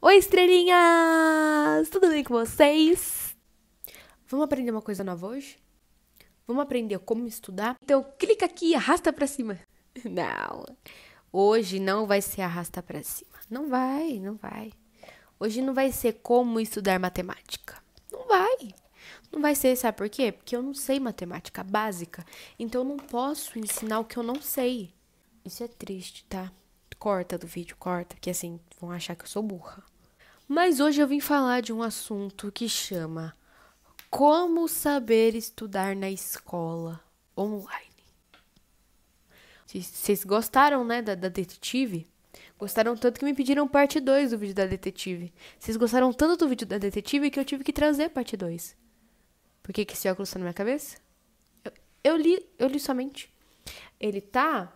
Oi, estrelinhas! Tudo bem com vocês? Vamos aprender uma coisa nova hoje? Vamos aprender como estudar? Então, clica aqui e arrasta para cima. Não. Hoje não vai ser arrasta para cima. Não vai, não vai. Hoje não vai ser como estudar matemática. Não vai. Não vai ser, sabe por quê? Porque eu não sei matemática básica. Então eu não posso ensinar o que eu não sei. Isso é triste, tá? corta do vídeo, corta, que assim vão achar que eu sou burra. Mas hoje eu vim falar de um assunto que chama Como saber estudar na escola online. Vocês gostaram, né, da, da detetive? Gostaram tanto que me pediram parte 2 do vídeo da detetive. Vocês gostaram tanto do vídeo da detetive que eu tive que trazer parte 2. Por que, que esse óculos tá na minha cabeça? Eu, eu, li, eu li somente. Ele tá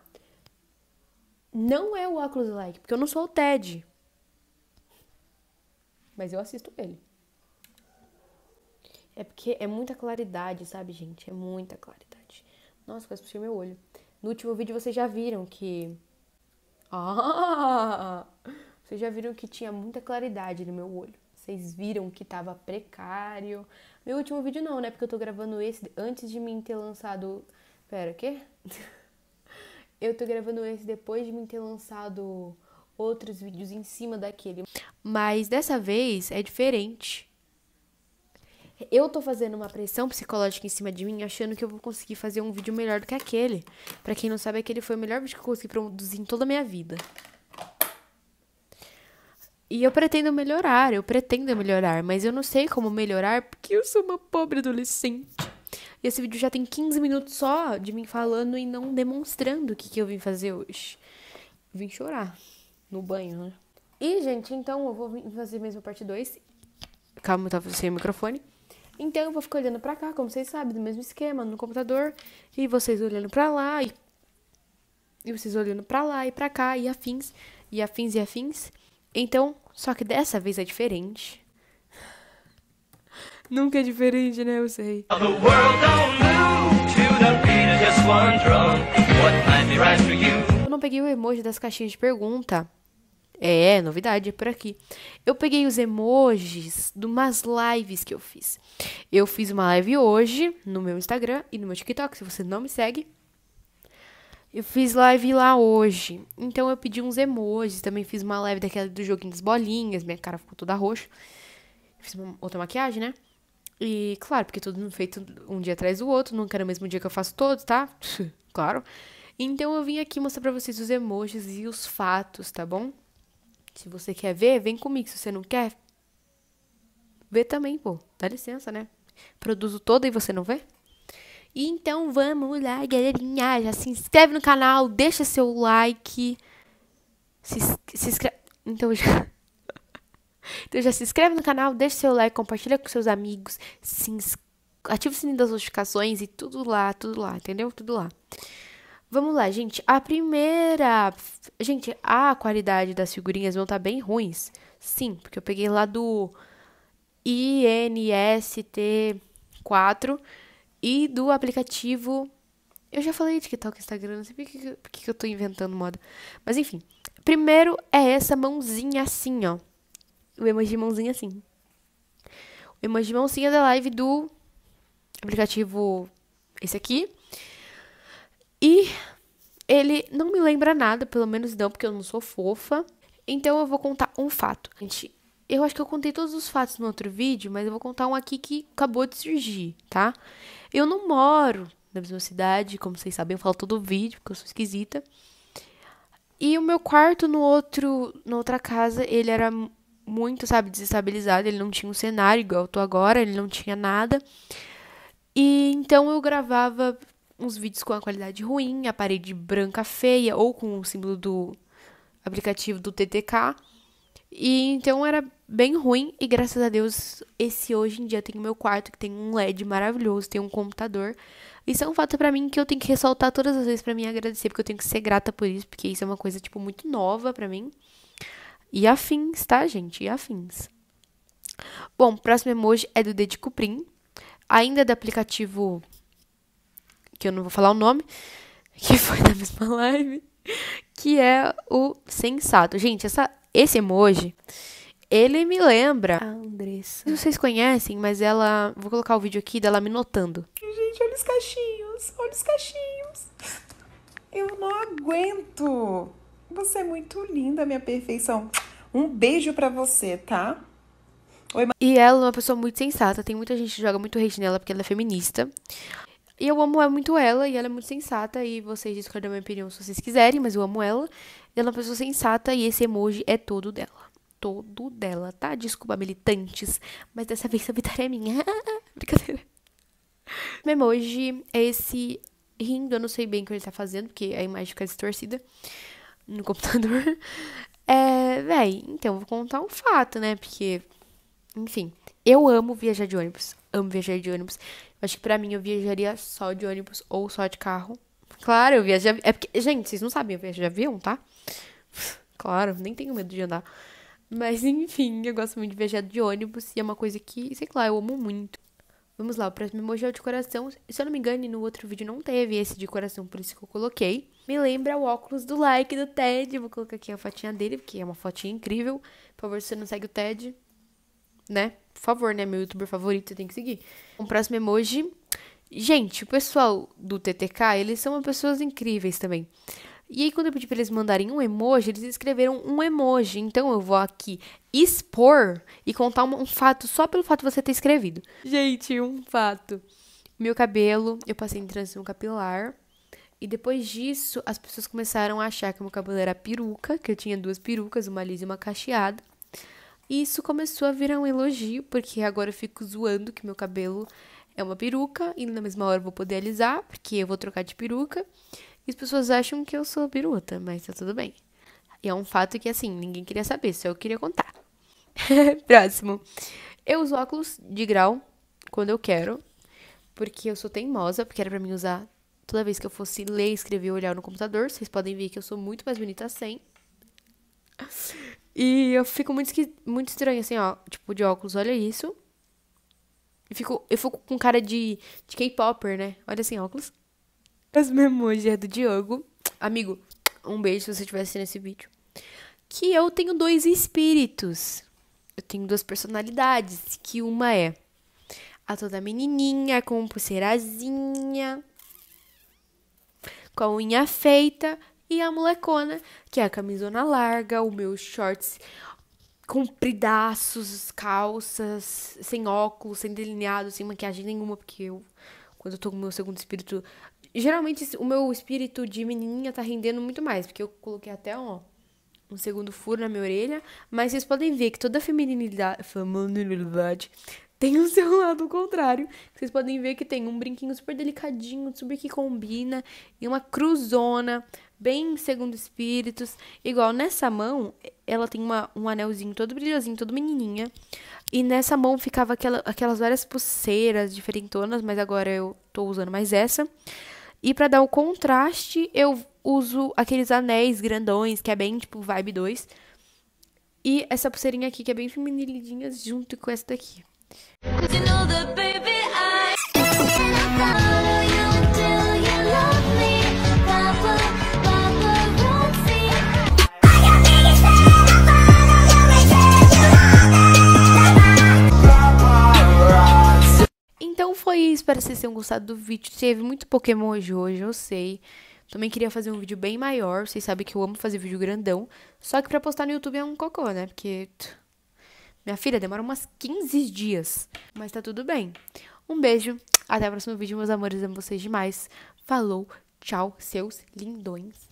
não é o óculos do like, porque eu não sou o Ted. Mas eu assisto ele. É porque é muita claridade, sabe, gente? É muita claridade. Nossa, quase puxei meu olho. No último vídeo vocês já viram que. Ah! Vocês já viram que tinha muita claridade no meu olho. Vocês viram que tava precário. Meu último vídeo não, né? Porque eu tô gravando esse antes de mim ter lançado. Pera, o quê? Eu tô gravando esse depois de me ter lançado outros vídeos em cima daquele. Mas dessa vez é diferente. Eu tô fazendo uma pressão psicológica em cima de mim, achando que eu vou conseguir fazer um vídeo melhor do que aquele. Para quem não sabe, aquele foi o melhor vídeo que eu consegui produzir em toda a minha vida. E eu pretendo melhorar, eu pretendo melhorar, mas eu não sei como melhorar porque eu sou uma pobre adolescente. E esse vídeo já tem 15 minutos só de mim falando e não demonstrando o que, que eu vim fazer hoje. vim chorar no banho, né? E, gente, então eu vou fazer mesmo a parte 2. Calma, eu tava sem o microfone. Então eu vou ficar olhando pra cá, como vocês sabem, do mesmo esquema, no computador. E vocês olhando pra lá, e, e vocês olhando pra lá e pra cá, e afins, e afins e afins. Então, só que dessa vez é diferente. Nunca é diferente, né? Eu sei. Eu não peguei o emoji das caixinhas de pergunta. É, novidade é por aqui. Eu peguei os emojis de umas lives que eu fiz. Eu fiz uma live hoje no meu Instagram e no meu TikTok, se você não me segue. Eu fiz live lá hoje. Então eu pedi uns emojis, também fiz uma live daquela do joguinho das bolinhas, minha cara ficou toda roxa. Fiz uma outra maquiagem, né? E claro, porque tudo feito um dia atrás do outro, nunca era o mesmo dia que eu faço todos, tá? claro. Então eu vim aqui mostrar pra vocês os emojis e os fatos, tá bom? Se você quer ver, vem comigo. Se você não quer, vê também, pô. Dá licença, né? Produzo todo e você não vê? Então vamos lá, galerinha. Já se inscreve no canal, deixa seu like. Se, se inscreve. Então já. Então já se inscreve no canal, deixa seu like, compartilha com seus amigos, se ativa o sininho das notificações e tudo lá, tudo lá, entendeu? Tudo lá. Vamos lá, gente. A primeira. Gente, a qualidade das figurinhas vão estar tá bem ruins. Sim, porque eu peguei lá do INST4 e do aplicativo. Eu já falei de que tá Instagram, não sei por que, por que eu tô inventando moda. Mas enfim. Primeiro é essa mãozinha assim, ó o emoji mãozinha assim. O emoji mãozinha é da live do aplicativo esse aqui. E ele não me lembra nada, pelo menos não, porque eu não sou fofa. Então eu vou contar um fato. Gente, eu acho que eu contei todos os fatos no outro vídeo, mas eu vou contar um aqui que acabou de surgir, tá? Eu não moro na mesma cidade, como vocês sabem, eu falo todo o vídeo, porque eu sou esquisita. E o meu quarto no outro, na outra casa, ele era muito, sabe, desestabilizado. Ele não tinha um cenário igual eu tô agora, ele não tinha nada. E então eu gravava uns vídeos com a qualidade ruim, a parede branca feia, ou com o símbolo do aplicativo do TTK. E então era bem ruim, e graças a Deus, esse hoje em dia tem o meu quarto, que tem um LED maravilhoso, tem um computador. Isso é um fato para mim que eu tenho que ressaltar todas as vezes para mim agradecer, porque eu tenho que ser grata por isso, porque isso é uma coisa, tipo, muito nova para mim. E afins, tá, gente? E afins. Bom, o próximo emoji é do Dedico Prim, ainda do aplicativo que eu não vou falar o nome, que foi da mesma live, que é o Sensato. Gente, essa, esse emoji, ele me lembra. A Andressa. Não sei se vocês conhecem, mas ela. Vou colocar o vídeo aqui dela me notando. Gente, olha os cachinhos, olha os cachinhos. Eu não aguento. Você é muito linda, minha perfeição. Um beijo para você, tá? Oi, e ela é uma pessoa muito sensata. Tem muita gente que joga muito hate nela porque ela é feminista. E eu amo muito ela, e ela é muito sensata. E vocês discordam da minha opinião se vocês quiserem, mas eu amo ela. Ela é uma pessoa sensata e esse emoji é todo dela. Todo dela, tá? Desculpa, militantes, mas dessa vez a vitória é minha. Brincadeira. Meu emoji é esse rindo, eu não sei bem o que ele tá fazendo, porque a imagem fica distorcida no computador. É, véi, então vou contar um fato, né? Porque, enfim, eu amo viajar de ônibus. Amo viajar de ônibus. acho que pra mim eu viajaria só de ônibus ou só de carro. Claro, eu viajo de É porque, gente, vocês não sabem, eu viajo de avião, tá? Claro, nem tenho medo de andar. Mas enfim, eu gosto muito de viajar de ônibus e é uma coisa que, sei lá, eu amo muito. Vamos lá, o próximo emoji é o de coração. Se eu não me engano, no outro vídeo não teve esse de coração, por isso que eu coloquei. Me lembra o óculos do like do Ted. Vou colocar aqui a fotinha dele, porque é uma fotinha incrível. Por favor, se você não segue o Ted, né? Por favor, né? Meu youtuber favorito você tem que seguir. O próximo emoji. Gente, o pessoal do TTK, eles são pessoas incríveis também. E aí, quando eu pedi para eles mandarem um emoji, eles escreveram um emoji. Então, eu vou aqui expor e contar um, um fato só pelo fato de você ter escrevido. Gente, um fato. Meu cabelo, eu passei em transição capilar. E depois disso, as pessoas começaram a achar que meu cabelo era peruca, que eu tinha duas perucas, uma lisa e uma cacheada. E isso começou a virar um elogio, porque agora eu fico zoando que meu cabelo é uma peruca e na mesma hora eu vou poder alisar, porque eu vou trocar de peruca. E as pessoas acham que eu sou piruta, mas tá tudo bem. E é um fato que, assim, ninguém queria saber, só eu queria contar. Próximo. Eu uso óculos de grau quando eu quero, porque eu sou teimosa, porque era pra mim usar toda vez que eu fosse ler, escrever ou olhar no computador. Vocês podem ver que eu sou muito mais bonita sem. E eu fico muito, muito estranha, assim, ó, tipo, de óculos, olha isso. Eu fico, eu fico com cara de, de K-Popper, né? Olha sem assim, óculos. As memórias é do Diogo. Amigo, um beijo se você estiver assistindo esse vídeo. Que eu tenho dois espíritos. Eu tenho duas personalidades. Que uma é a toda menininha, com pulseirazinha, com a unha feita. E a molecona, que é a camisona larga, o meu shorts compridaços, calças, sem óculos, sem delineado, sem maquiagem nenhuma, porque eu, quando eu tô com o meu segundo espírito. Geralmente o meu espírito de menininha tá rendendo muito mais, porque eu coloquei até um, um segundo furo na minha orelha, mas vocês podem ver que toda a feminilidade, feminilidade tem o seu lado contrário. Vocês podem ver que tem um brinquinho super delicadinho, super que combina, e uma cruzona, bem segundo espíritos. Igual nessa mão, ela tem uma, um anelzinho todo brilhosinho, todo menininha. E nessa mão ficava aquela, aquelas várias pulseiras diferentonas, mas agora eu tô usando mais essa. E para dar o contraste, eu uso aqueles anéis grandões, que é bem tipo vibe 2. E essa pulseirinha aqui, que é bem feminilidinha, junto com essa daqui. Então foi isso, espero que vocês tenham gostado do vídeo. Teve muito Pokémon hoje, hoje eu sei. Também queria fazer um vídeo bem maior, vocês sabem que eu amo fazer vídeo grandão. Só que pra postar no YouTube é um cocô, né? Porque... Minha filha, demora umas 15 dias, mas tá tudo bem. Um beijo, até o próximo vídeo, meus amores, amo vocês demais. Falou, tchau, seus lindões.